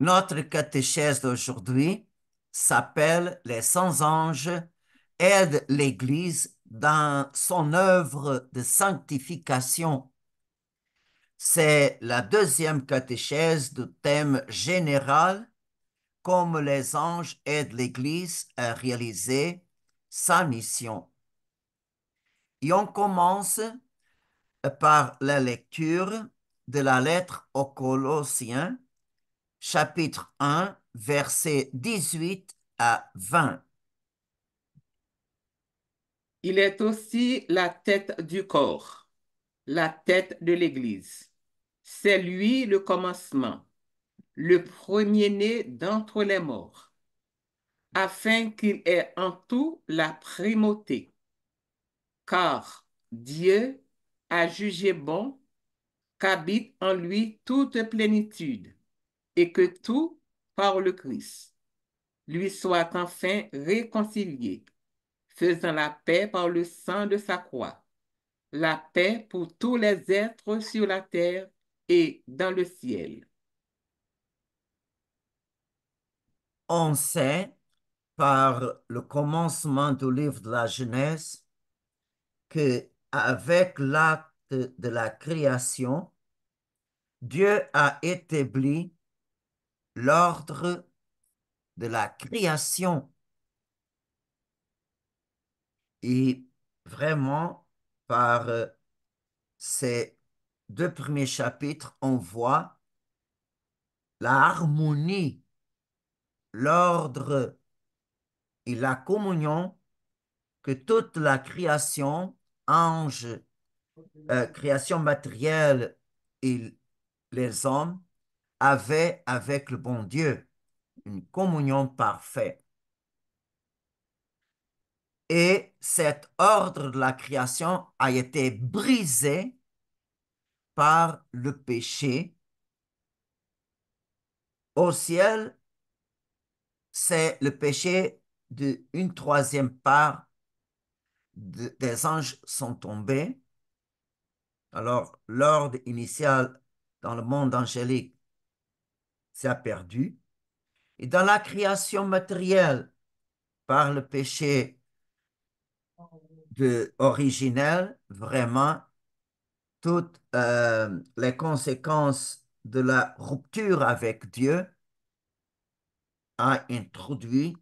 Notre catéchèse d'aujourd'hui s'appelle Les sans anges aident l'Église dans son œuvre de sanctification. C'est la deuxième catéchèse du thème général comme les anges aident l'Église à réaliser sa mission. Et on commence par la lecture de la lettre aux Colossiens chapitre 1, versets 18 à 20. Il est aussi la tête du corps, la tête de l'Église. C'est lui le commencement, le premier-né d'entre les morts, afin qu'il ait en tout la primauté. Car Dieu a jugé bon qu'habite en lui toute plénitude et que tout, par le Christ, lui soit enfin réconcilié, faisant la paix par le sang de sa croix, la paix pour tous les êtres sur la terre et dans le ciel. On sait, par le commencement du livre de la Genèse, que avec l'acte de la création, Dieu a établi l'ordre de la création. Et vraiment, par euh, ces deux premiers chapitres, on voit la harmonie, l'ordre et la communion que toute la création, ange, euh, création matérielle et les hommes avait avec le bon Dieu une communion parfaite. Et cet ordre de la création a été brisé par le péché. Au ciel, c'est le péché d'une troisième part des anges sont tombés. Alors, l'ordre initial dans le monde angélique s'est perdu. Et dans la création matérielle, par le péché de, originel, vraiment, toutes euh, les conséquences de la rupture avec Dieu a introduit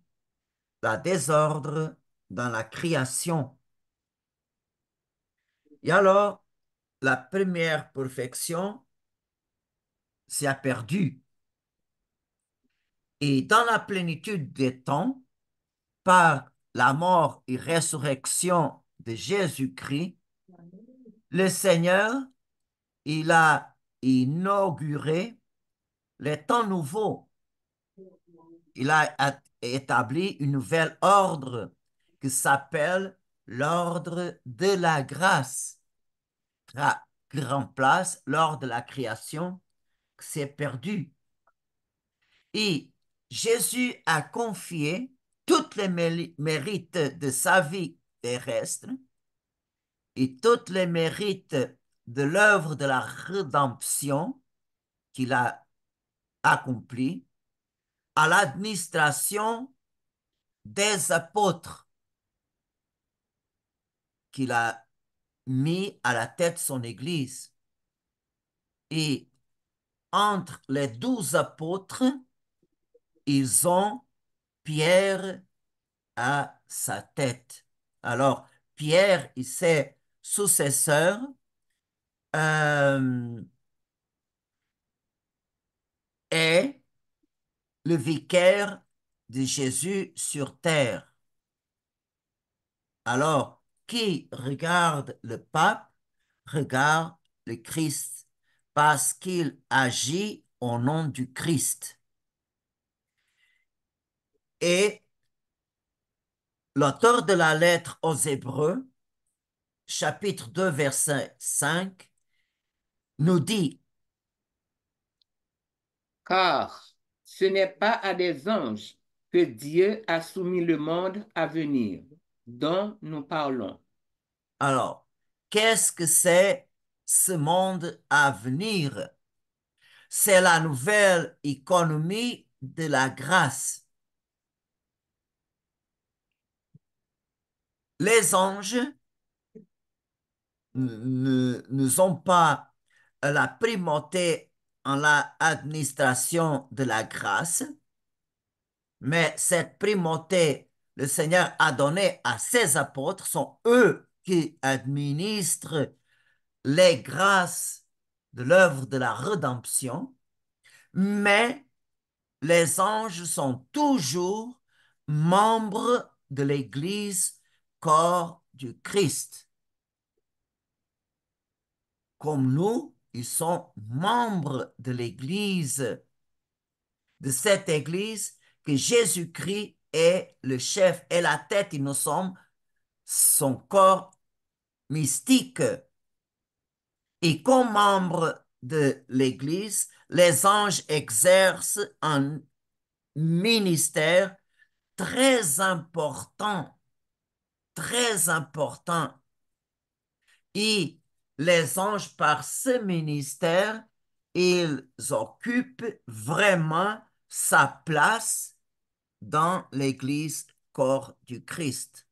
la désordre dans la création. Et alors, la première perfection s'est perdue. Et dans la plénitude des temps, par la mort et résurrection de Jésus-Christ, le Seigneur, il a inauguré les temps nouveaux. Il a établi un nouvel ordre qui s'appelle l'ordre de la grâce, qui remplace l'ordre de la création qui s'est perdu. Et Jésus a confié tous les mérites de sa vie terrestre et tous les mérites de l'œuvre de la rédemption qu'il a accomplie à l'administration des apôtres qu'il a mis à la tête son Église. Et entre les douze apôtres, ils ont Pierre à sa tête. Alors, Pierre et ses successeurs euh, est le vicaire de Jésus sur terre. Alors, qui regarde le pape regarde le Christ parce qu'il agit au nom du Christ. Et l'auteur de la lettre aux Hébreux, chapitre 2, verset 5, nous dit Car ce n'est pas à des anges que Dieu a soumis le monde à venir dont nous parlons. Alors, qu'est-ce que c'est ce monde à venir? C'est la nouvelle économie de la grâce les anges ne, ne sont pas la primauté en l'administration de la grâce, mais cette primauté le Seigneur a donné à ses apôtres sont eux qui administrent les grâces de l'œuvre de la rédemption, mais les anges sont toujours membres de l'Église corps du Christ. Comme nous, ils sont membres de l'Église, de cette Église que Jésus-Christ est le chef et la tête, ils nous sommes son corps mystique. Et comme membres de l'Église, les anges exercent un ministère très important très important. Et les anges, par ce ministère, ils occupent vraiment sa place dans l'Église corps du Christ.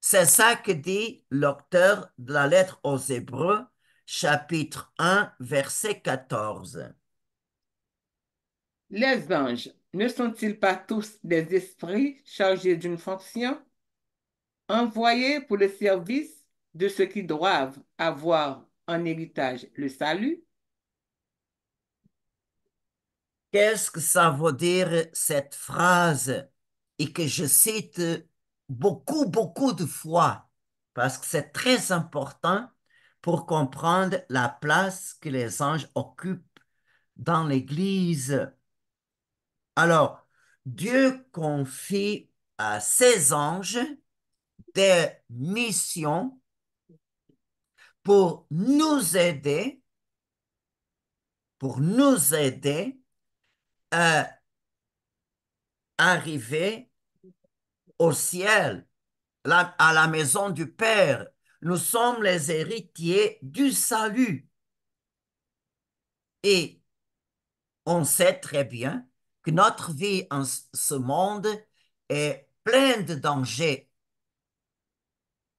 C'est ça que dit l'auteur de la lettre aux Hébreux, chapitre 1, verset 14. Les anges ne sont-ils pas tous des esprits chargés d'une fonction? Envoyé pour le service de ceux qui doivent avoir en héritage le salut. Qu'est-ce que ça veut dire cette phrase et que je cite beaucoup, beaucoup de fois parce que c'est très important pour comprendre la place que les anges occupent dans l'Église. Alors, Dieu confie à ses anges des missions pour nous aider, pour nous aider à arriver au ciel, à la maison du Père. Nous sommes les héritiers du salut. Et on sait très bien que notre vie en ce monde est pleine de dangers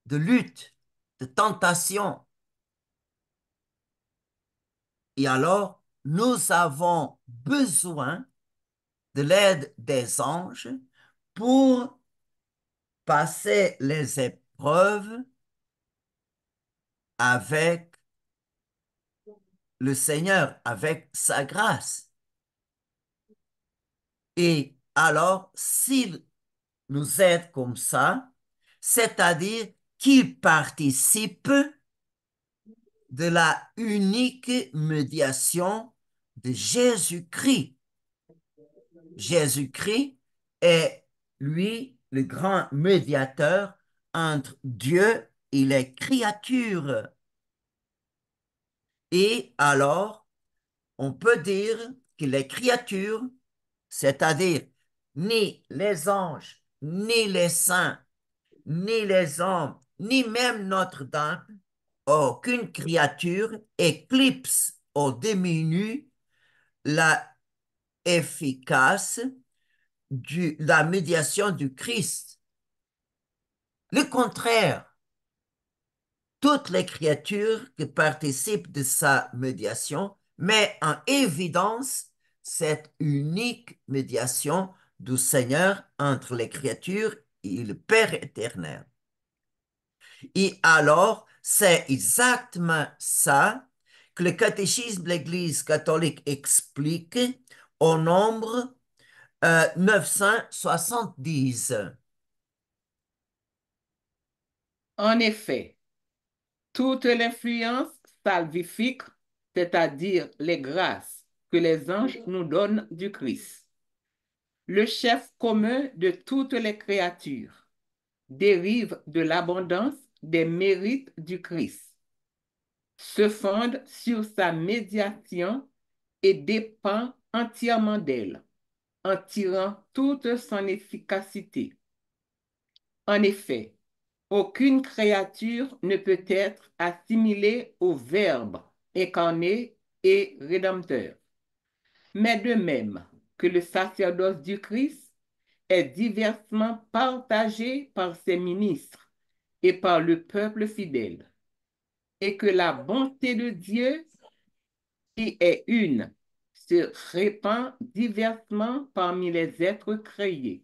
de lutte, de tentation. Et alors, nous avons besoin de l'aide des anges pour passer les épreuves avec le Seigneur, avec sa grâce. Et alors, s'il nous aide comme ça, c'est-à-dire qui participe de la unique médiation de Jésus-Christ. Jésus-Christ est, lui, le grand médiateur entre Dieu et les créatures. Et alors, on peut dire que les créatures, c'est-à-dire ni les anges, ni les saints, ni les hommes, ni même Notre-Dame, aucune créature éclipse ou diminue la efficace de la médiation du Christ. Le contraire, toutes les créatures qui participent de sa médiation mettent en évidence cette unique médiation du Seigneur entre les créatures et le Père éternel. Et alors, c'est exactement ça que le catéchisme de l'Église catholique explique au nombre 970. Euh, en effet, toute l'influence salvifique, c'est-à-dire les grâces que les anges nous donnent du Christ, le chef commun de toutes les créatures, dérive de l'abondance des mérites du Christ, se fonde sur sa médiation et dépend entièrement d'elle, en tirant toute son efficacité. En effet, aucune créature ne peut être assimilée au Verbe incarné et rédempteur. Mais de même que le sacerdoce du Christ est diversement partagé par ses ministres, et par le peuple fidèle, et que la bonté de Dieu, qui est une, se répand diversement parmi les êtres créés.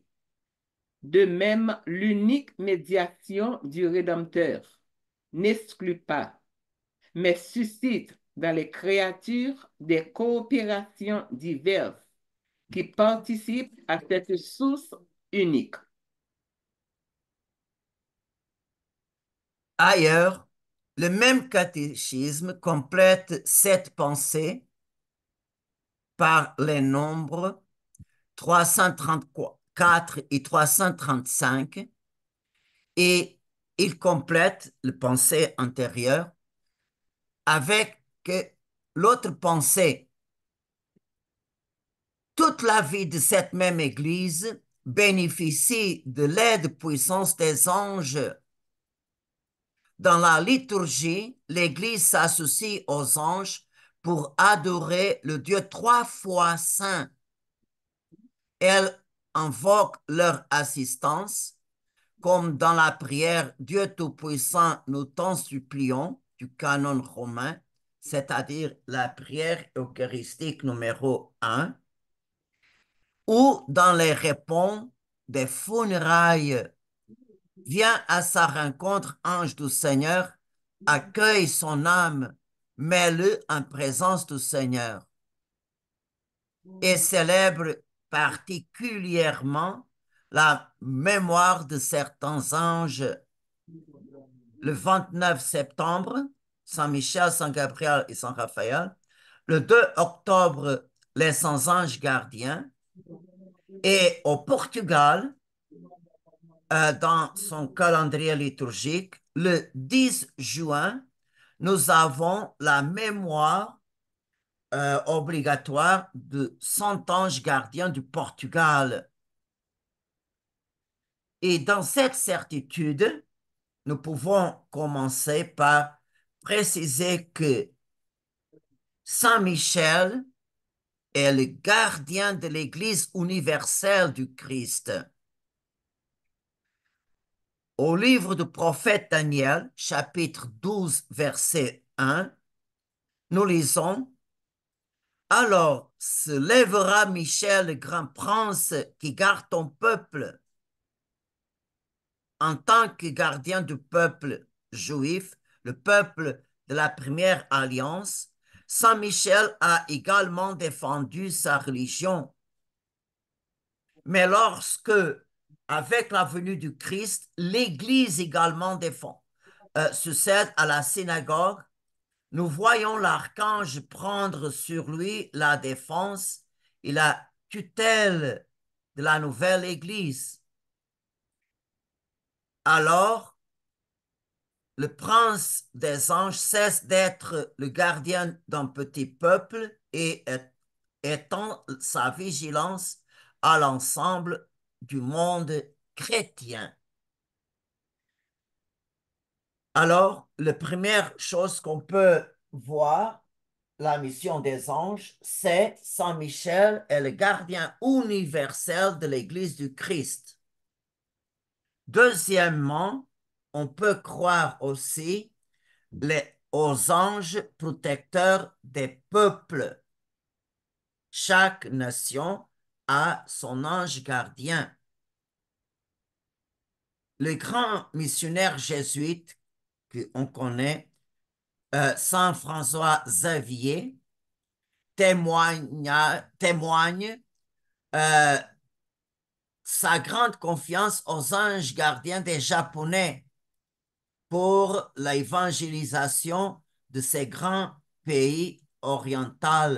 De même, l'unique médiation du Rédempteur n'exclut pas, mais suscite dans les créatures des coopérations diverses qui participent à cette source unique. Ailleurs, le même catéchisme complète cette pensée par les nombres 334 et 335 et il complète la pensée antérieure avec l'autre pensée. Toute la vie de cette même Église bénéficie de l'aide puissance des anges dans la liturgie, l'Église s'associe aux anges pour adorer le Dieu trois fois saint. Elle invoque leur assistance, comme dans la prière Dieu Tout-Puissant, nous t'en supplions du canon romain, c'est-à-dire la prière eucharistique numéro un, ou dans les réponses des funérailles Vient à sa rencontre, ange du Seigneur, accueille son âme, mets-le en présence du Seigneur et célèbre particulièrement la mémoire de certains anges. Le 29 septembre, Saint-Michel, Saint-Gabriel et Saint-Raphaël. Le 2 octobre, les 100 anges gardiens. Et au Portugal, euh, dans son calendrier liturgique, le 10 juin, nous avons la mémoire euh, obligatoire de Saint-Ange gardien du Portugal. Et dans cette certitude, nous pouvons commencer par préciser que Saint-Michel est le gardien de l'Église universelle du Christ. Au livre du prophète Daniel, chapitre 12, verset 1, nous lisons Alors se lèvera Michel, le grand prince qui garde ton peuple. En tant que gardien du peuple juif, le peuple de la première alliance, Saint Michel a également défendu sa religion. Mais lorsque avec la venue du Christ, l'Église également défend, euh, succède à la synagogue. Nous voyons l'archange prendre sur lui la défense et la tutelle de la nouvelle Église. Alors, le prince des anges cesse d'être le gardien d'un petit peuple et étend sa vigilance à l'ensemble du monde chrétien. Alors, la première chose qu'on peut voir, la mission des anges, c'est Saint Michel est le gardien universel de l'Église du Christ. Deuxièmement, on peut croire aussi les, aux anges protecteurs des peuples. Chaque nation à son ange gardien. Le grand missionnaire jésuite que on connaît, euh, Saint François Xavier, témoigne, euh, sa grande confiance aux anges gardiens des Japonais pour l'évangélisation de ces grands pays orientaux.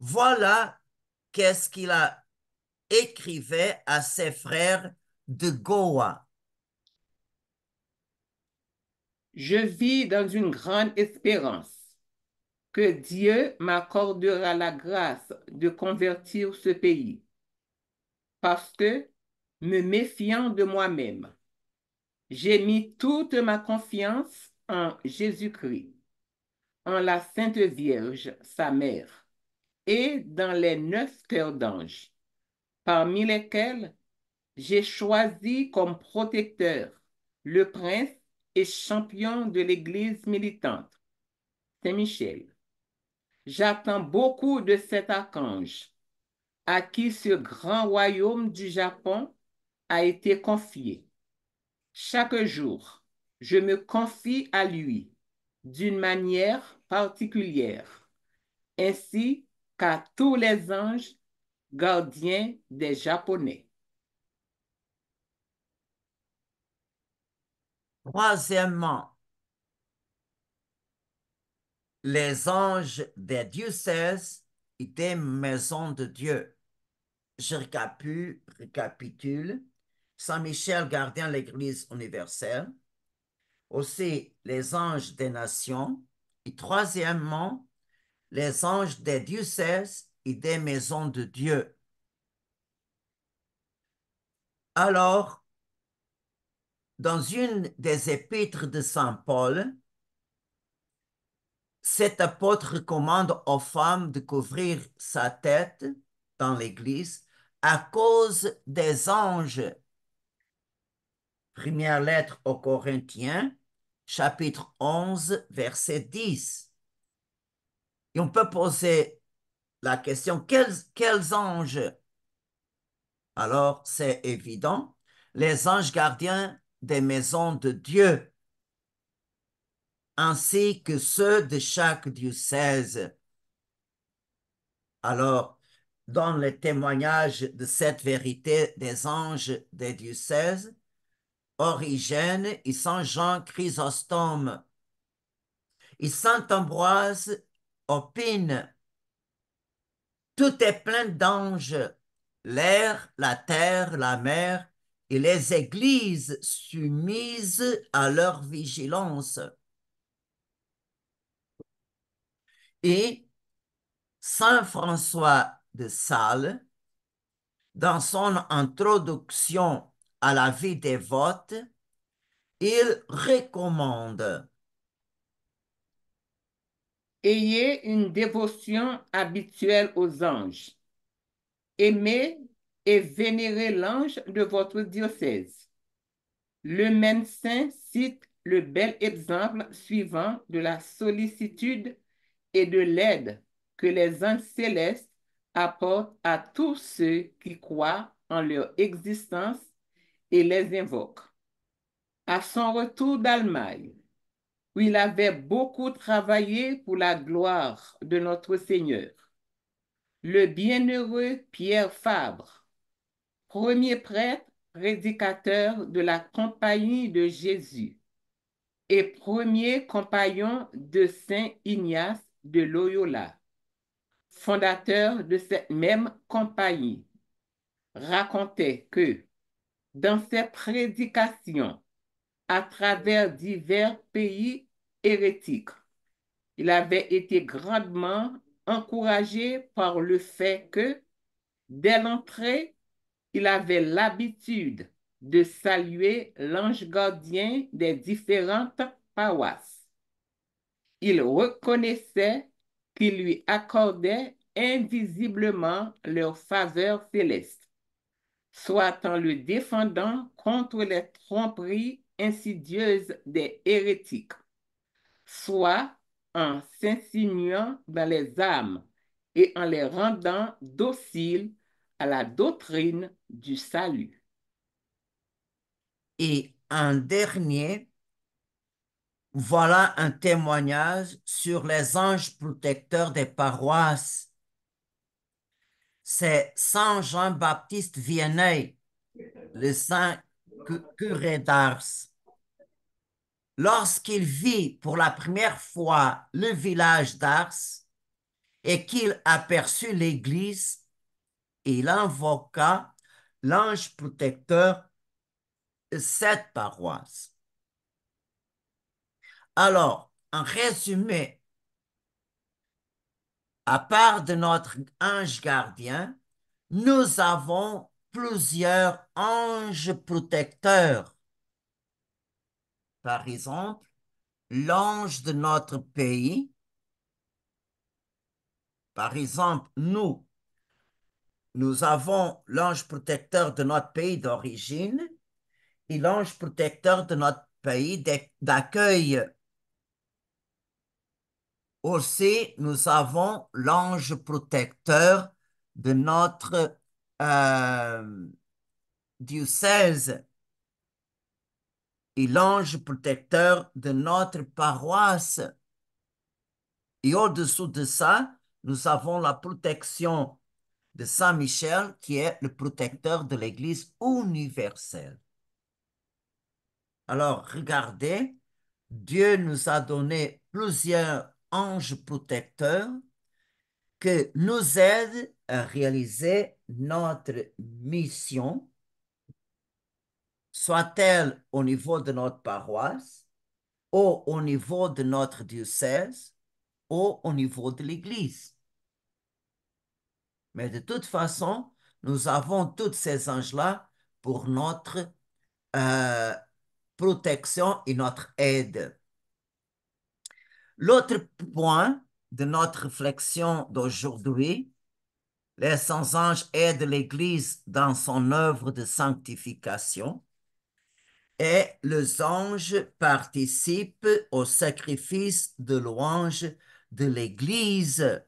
Voilà qu'est-ce qu'il a écrivait à ses frères de Goa. Je vis dans une grande espérance que Dieu m'accordera la grâce de convertir ce pays, parce que, me méfiant de moi-même, j'ai mis toute ma confiance en Jésus-Christ, en la Sainte Vierge, sa mère et dans les neuf terres d'anges, parmi lesquels j'ai choisi comme protecteur le prince et champion de l'Église militante, Saint-Michel. J'attends beaucoup de cet archange, à qui ce grand royaume du Japon a été confié. Chaque jour, je me confie à lui d'une manière particulière. Ainsi, car tous les anges gardiens des Japonais. Troisièmement, les anges des diocèses des maisons de Dieu. Je récapitule. Saint-Michel gardien de l'Église universelle, aussi les anges des nations, et troisièmement, les anges des diocèses et des maisons de Dieu. Alors, dans une des épîtres de Saint Paul, cet apôtre recommande aux femmes de couvrir sa tête dans l'Église à cause des anges. Première lettre aux Corinthiens, chapitre 11, verset 10. Et on peut poser la question, quels, quels anges Alors, c'est évident, les anges gardiens des maisons de Dieu, ainsi que ceux de chaque diocèse. Alors, dans le témoignage de cette vérité des anges des diocèses, Origène et Saint Jean Chrysostome et Saint Ambroise opine Tout est plein d'anges, l'air, la terre, la mer et les églises soumises à leur vigilance. Et Saint François de Sales, dans son introduction à la vie dévote, il recommande Ayez une dévotion habituelle aux anges. Aimez et vénérez l'ange de votre diocèse. Le même saint cite le bel exemple suivant de la sollicitude et de l'aide que les anges célestes apportent à tous ceux qui croient en leur existence et les invoquent. À son retour d'Allemagne, où il avait beaucoup travaillé pour la gloire de notre Seigneur. Le bienheureux Pierre Fabre, premier prêtre, prédicateur de la compagnie de Jésus et premier compagnon de Saint Ignace de Loyola, fondateur de cette même compagnie, racontait que dans ses prédications, à travers divers pays hérétiques. Il avait été grandement encouragé par le fait que, dès l'entrée, il avait l'habitude de saluer l'ange gardien des différentes paroisses. Il reconnaissait qu'il lui accordait invisiblement leur faveur céleste, soit en le défendant contre les tromperies insidieuse des hérétiques, soit en s'insinuant dans les âmes et en les rendant dociles à la doctrine du salut. Et en dernier, voilà un témoignage sur les anges protecteurs des paroisses. C'est Saint Jean-Baptiste Viennet, le saint d'Ars. Lorsqu'il vit pour la première fois le village d'Ars et qu'il aperçut l'église, il invoqua l'ange protecteur de cette paroisse. Alors, en résumé, à part de notre ange gardien, nous avons plusieurs anges protecteurs. Par exemple, l'ange de notre pays, par exemple, nous, nous avons l'ange protecteur de notre pays d'origine et l'ange protecteur de notre pays d'accueil. Aussi, nous avons l'ange protecteur de notre euh, diocèse et l'ange protecteur de notre paroisse. Et au-dessous de ça, nous avons la protection de Saint Michel, qui est le protecteur de l'Église universelle. Alors, regardez, Dieu nous a donné plusieurs anges protecteurs que nous aident à euh, réaliser notre mission, soit-elle au niveau de notre paroisse, ou au niveau de notre diocèse, ou au niveau de l'Église. Mais de toute façon, nous avons tous ces anges-là pour notre euh, protection et notre aide. L'autre point de notre réflexion d'aujourd'hui, les saints anges aident l'Église dans son œuvre de sanctification et les anges participent au sacrifice de louange de l'Église.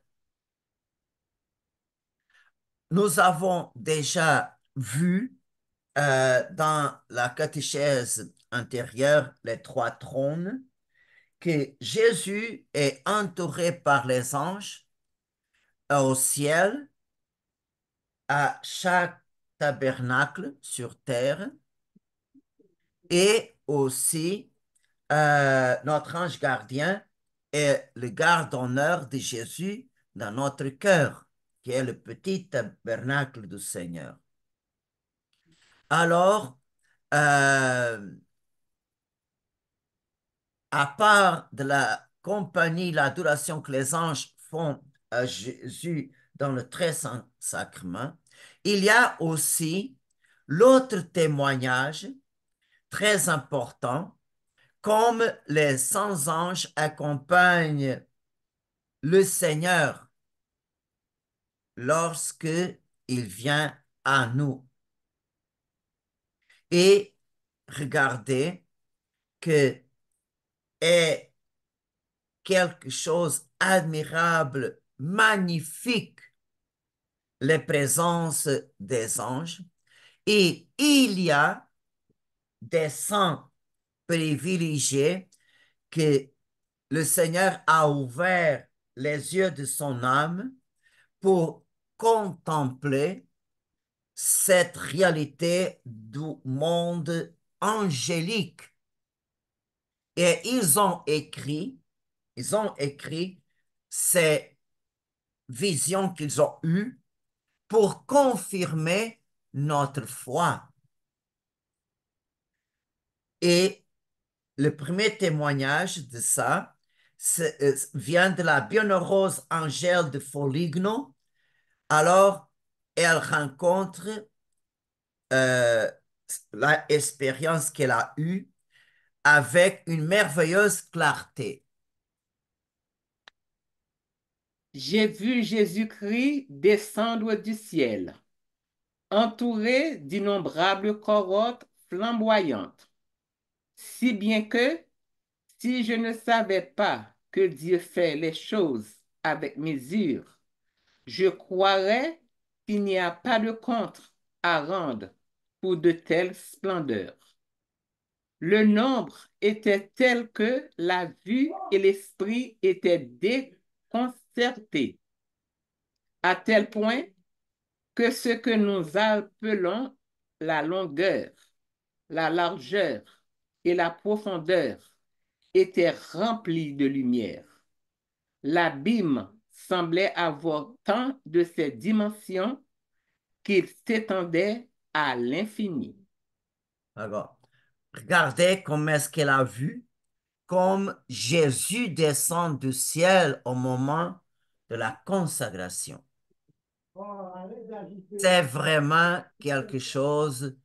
Nous avons déjà vu euh, dans la catéchèse intérieure les trois trônes que Jésus est entouré par les anges euh, au ciel à chaque tabernacle sur terre et aussi euh, notre ange gardien est le garde-honneur de Jésus dans notre cœur, qui est le petit tabernacle du Seigneur. Alors, euh, à part de la compagnie, l'adoration que les anges font à Jésus dans le très sacrement, il y a aussi l'autre témoignage très important, comme les 100 anges accompagnent le Seigneur lorsque il vient à nous. Et regardez que est quelque chose admirable magnifique les présences des anges et il y a des saints privilégiés que le Seigneur a ouvert les yeux de son âme pour contempler cette réalité du monde angélique. Et ils ont écrit, ils ont écrit ces vision qu'ils ont eue pour confirmer notre foi. Et le premier témoignage de ça euh, vient de la bienheureuse Angèle de Foligno. Alors, elle rencontre euh, l'expérience qu'elle a eue avec une merveilleuse clarté. j'ai vu Jésus-Christ descendre du ciel, entouré d'innombrables corottes flamboyantes, si bien que, si je ne savais pas que Dieu fait les choses avec mesure, je croirais qu'il n'y a pas de contre à rendre pour de telles splendeurs. Le nombre était tel que la vue et l'esprit étaient déconstruits certé, à tel point que ce que nous appelons la longueur, la largeur et la profondeur étaient remplis de lumière. L'abîme semblait avoir tant de ses dimensions qu'il s'étendait à l'infini. Regardez comment est-ce qu'elle a vu, comme Jésus descend du ciel au moment la consagration. C'est vraiment quelque chose.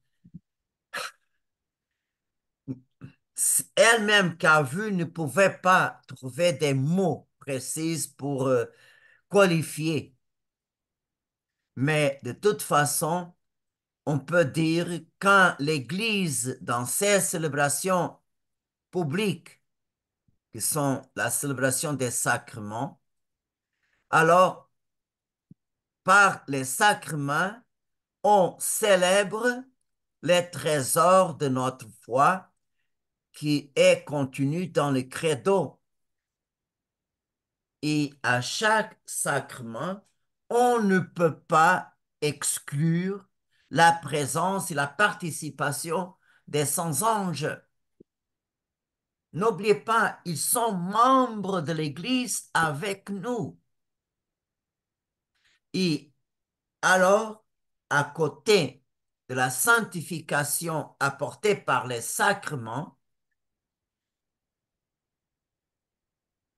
Elle-même, vu ne pouvait pas trouver des mots précis pour euh, qualifier. Mais de toute façon, on peut dire quand l'Église, dans ses célébrations publiques, qui sont la célébration des sacrements, alors, par les sacrements, on célèbre les trésors de notre foi qui est contenu dans le credo. Et à chaque sacrement, on ne peut pas exclure la présence et la participation des sans-anges. N'oubliez pas, ils sont membres de l'Église avec nous. Et alors, à côté de la sanctification apportée par les sacrements,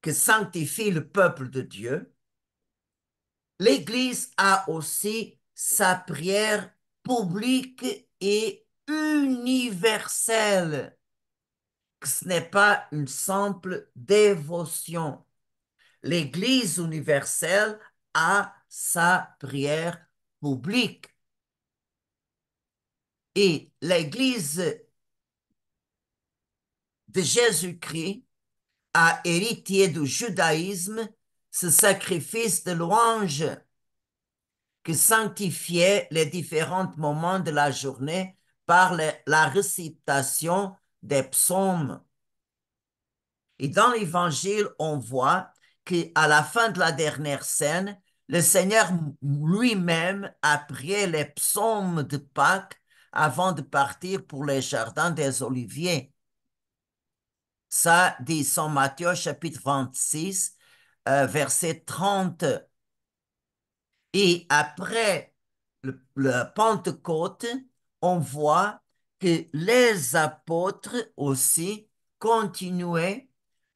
que sanctifie le peuple de Dieu, l'Église a aussi sa prière publique et universelle, ce n'est pas une simple dévotion. L'Église universelle a sa prière publique. Et l'Église de Jésus-Christ a hérité du judaïsme ce sacrifice de louange qui sanctifiait les différents moments de la journée par la récitation des psaumes. Et dans l'évangile, on voit qu'à la fin de la dernière scène, le Seigneur lui-même a prié les psaumes de Pâques avant de partir pour les jardins des Oliviers. Ça dit Saint Matthieu chapitre 26, euh, verset 30. Et après le Pentecôte, on voit que les apôtres aussi continuaient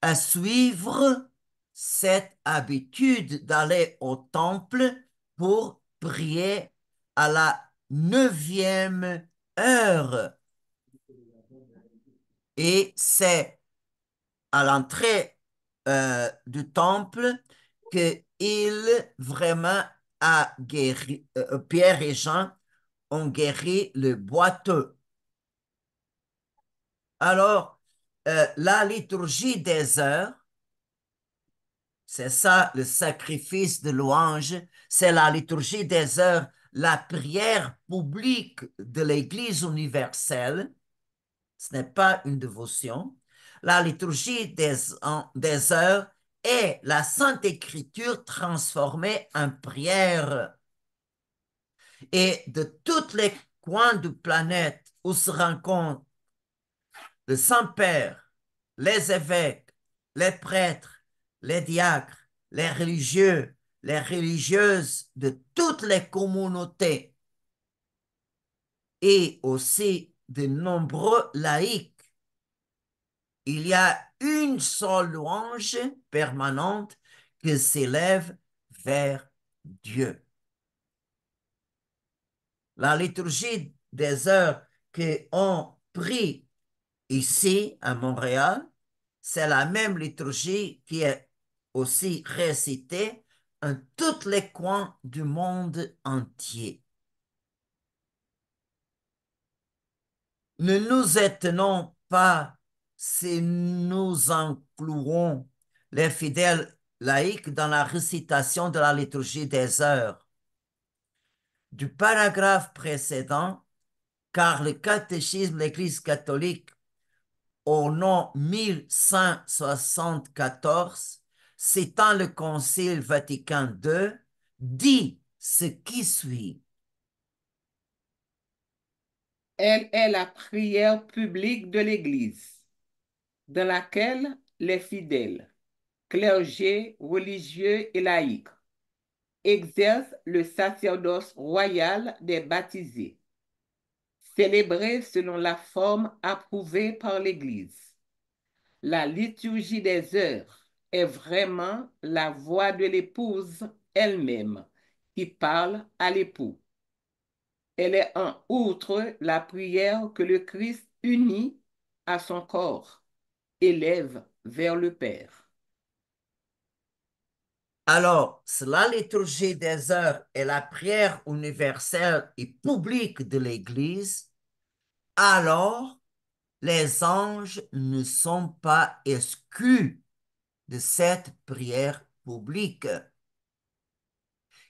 à suivre cette habitude d'aller au temple pour prier à la neuvième heure. Et c'est à l'entrée euh, du temple que il vraiment a guéri, euh, Pierre et Jean ont guéri le boiteux. Alors, euh, la liturgie des heures c'est ça le sacrifice de louange, c'est la liturgie des heures, la prière publique de l'Église universelle. Ce n'est pas une dévotion. La liturgie des, heures est la Sainte Écriture transformée en prière. Et de tous les coins de planète où se rencontrent le Saint-Père, les évêques, les prêtres, les diacres, les religieux, les religieuses de toutes les communautés et aussi de nombreux laïcs. Il y a une seule louange permanente qui s'élève vers Dieu. La liturgie des heures qu'on prie ici à Montréal, c'est la même liturgie qui est aussi récité en tous les coins du monde entier. Ne nous étonnons pas si nous enclouons les fidèles laïcs dans la récitation de la liturgie des heures. Du paragraphe précédent, car le catéchisme de l'Église catholique au nom 1174 c'est en le Concile Vatican II, dit ce qui suit. Elle est la prière publique de l'Église, dans laquelle les fidèles, clergés, religieux et laïcs exercent le sacerdoce royal des baptisés, célébré selon la forme approuvée par l'Église. La liturgie des heures, est vraiment la voix de l'épouse elle-même qui parle à l'époux. Elle est en outre la prière que le Christ unit à son corps, élève vers le Père. Alors, la liturgie des heures est la prière universelle et publique de l'Église, alors les anges ne sont pas exclus de cette prière publique.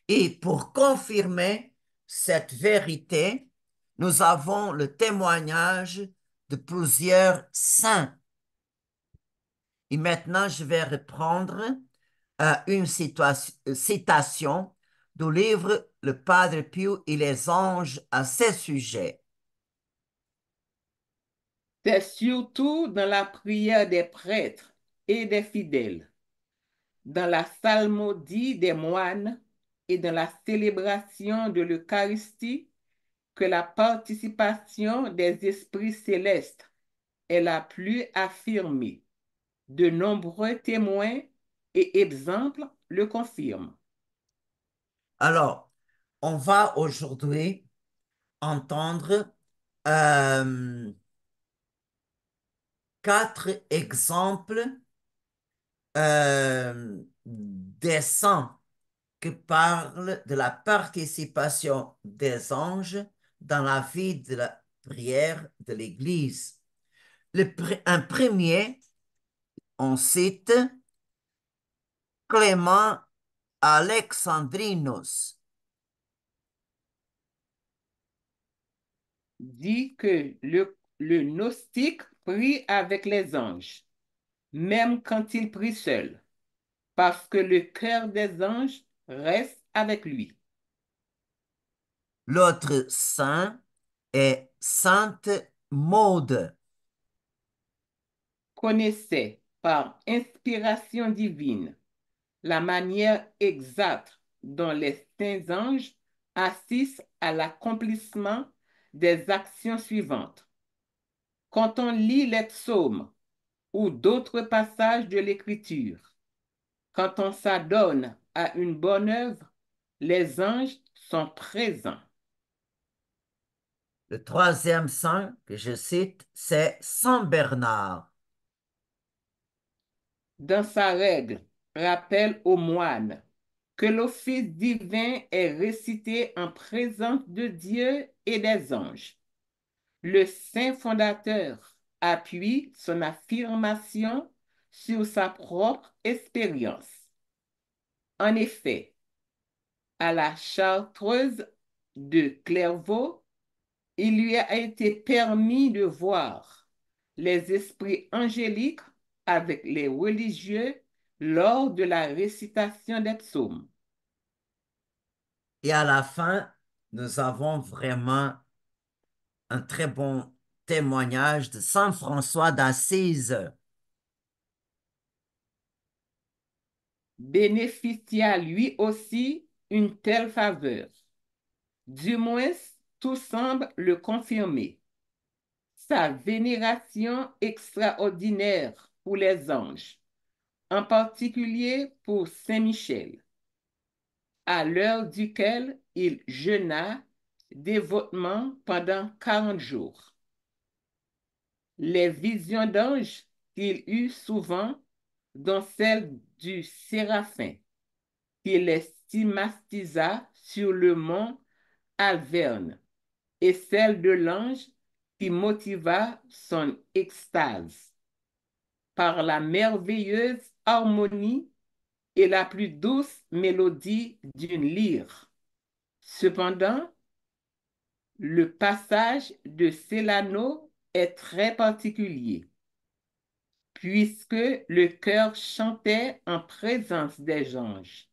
Et pour confirmer cette vérité, nous avons le témoignage de plusieurs saints. Et maintenant, je vais reprendre euh, une euh, citation du livre Le Padre Pio et les anges à ce sujet. C'est surtout dans la prière des prêtres et des fidèles, dans la psalmodie des moines et dans la célébration de l'Eucharistie que la participation des esprits célestes est la plus affirmée. De nombreux témoins et exemples le confirment. Alors, on va aujourd'hui entendre euh, quatre exemples euh, des saints qui parle de la participation des anges dans la vie de la prière de l'Église. un premier, on cite Clément Alexandrinos, dit que le, le gnostique prie avec les anges même quand il prie seul, parce que le cœur des anges reste avec lui. L'autre saint est Sainte Maude. Connaissait par inspiration divine la manière exacte dont les saints anges assistent à l'accomplissement des actions suivantes. Quand on lit les psaumes ou d'autres passages de l'Écriture. Quand on s'adonne à une bonne œuvre, les anges sont présents. Le troisième saint que je cite, c'est Saint Bernard. Dans sa règle, rappelle aux moines que l'office divin est récité en présence de Dieu et des anges. Le saint fondateur appuie son affirmation sur sa propre expérience. En effet, à la chartreuse de Clairvaux, il lui a été permis de voir les esprits angéliques avec les religieux lors de la récitation des psaumes. Et à la fin, nous avons vraiment un très bon témoignage de Saint François d'Assise. Bénéficia lui aussi une telle faveur. Du moins, tout semble le confirmer. Sa vénération extraordinaire pour les anges, en particulier pour Saint Michel, à l'heure duquel il jeûna dévotement pendant quarante jours les visions d'anges qu'il eut souvent, dont celle du séraphin, qu'il estimastisa sur le mont Alverne, et celle de l'ange qui motiva son extase par la merveilleuse harmonie et la plus douce mélodie d'une lyre. Cependant, le passage de Célano est très particulier, puisque le cœur chantait en présence des anges.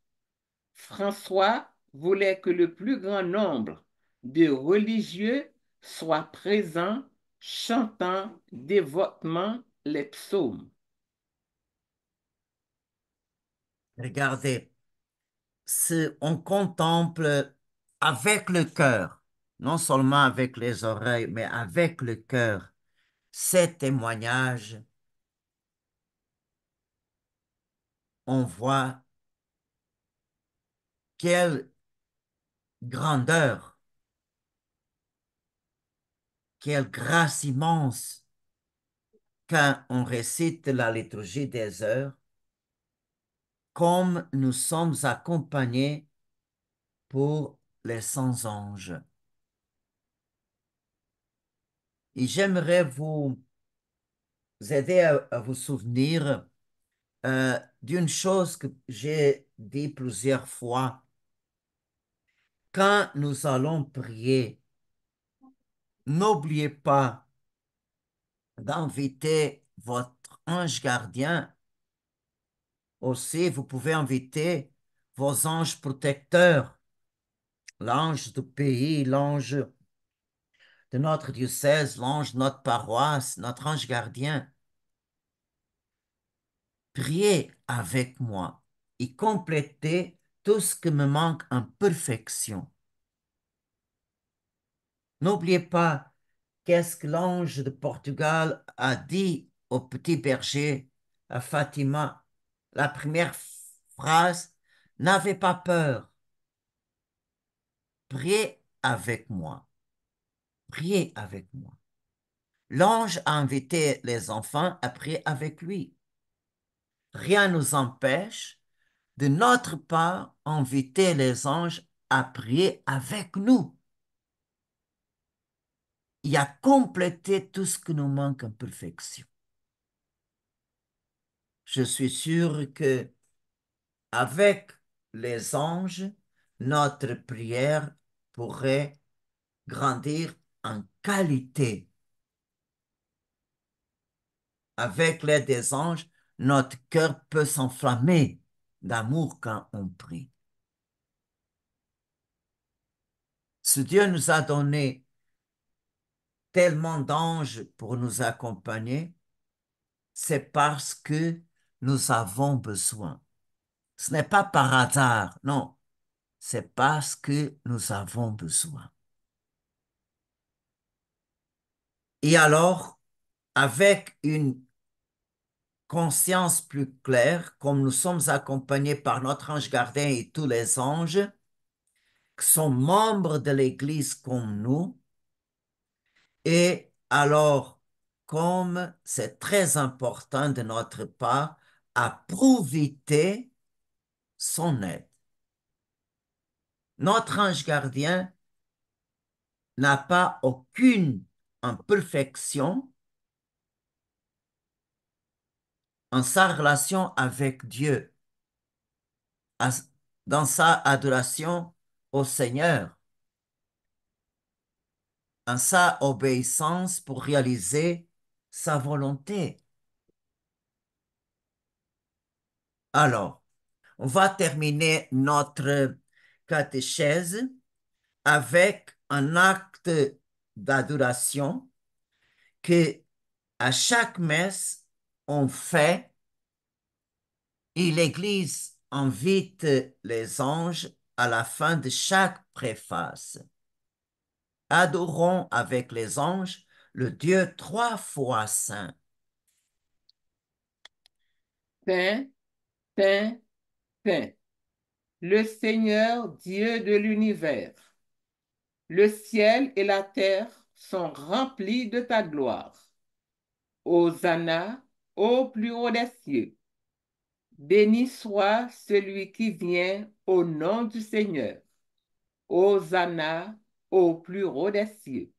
François voulait que le plus grand nombre de religieux soient présents, chantant dévotement les psaumes. Regardez, si on contemple avec le cœur, non seulement avec les oreilles, mais avec le cœur, ces témoignages, on voit quelle grandeur, quelle grâce immense quand on récite la liturgie des heures, comme nous sommes accompagnés pour les sans-anges. Et j'aimerais vous aider à, vous souvenir euh, d'une chose que j'ai dit plusieurs fois. Quand nous allons prier, n'oubliez pas d'inviter votre ange gardien. Aussi, vous pouvez inviter vos anges protecteurs, l'ange du pays, l'ange de notre diocèse, l'ange notre paroisse, notre ange gardien. Priez avec moi et complétez tout ce que me manque en perfection. N'oubliez pas qu'est-ce que l'ange de Portugal a dit au petit berger à Fatima. La première phrase, n'avez pas peur. Priez avec moi. Prier avec moi. L'ange a invité les enfants à prier avec lui. Rien ne nous empêche de notre part inviter les anges à prier avec nous. Il a complété tout ce que nous manque en perfection. Je suis sûr que avec les anges, notre prière pourrait grandir en qualité. Avec l'aide des anges, notre cœur peut s'enflammer d'amour quand on prie. Si Dieu nous a donné tellement d'anges pour nous accompagner, c'est parce que nous avons besoin. Ce n'est pas par hasard, non. C'est parce que nous avons besoin. Et alors, avec une conscience plus claire, comme nous sommes accompagnés par notre ange gardien et tous les anges, qui sont membres de l'Église comme nous, et alors, comme c'est très important de notre part, à profiter son aide. Notre ange gardien n'a pas aucune en perfection en sa relation avec Dieu, dans sa adoration au Seigneur, en sa obéissance pour réaliser sa volonté. Alors, on va terminer notre catéchèse avec un acte d'adoration que à chaque messe on fait et l'Église invite les anges à la fin de chaque préface. Adorons avec les anges le Dieu trois fois saint. Saint, saint, saint, le Seigneur Dieu de l'univers le ciel et la terre sont remplis de ta gloire. Hosanna au plus haut des cieux. Béni soit celui qui vient au nom du Seigneur. Hosanna au plus haut des cieux.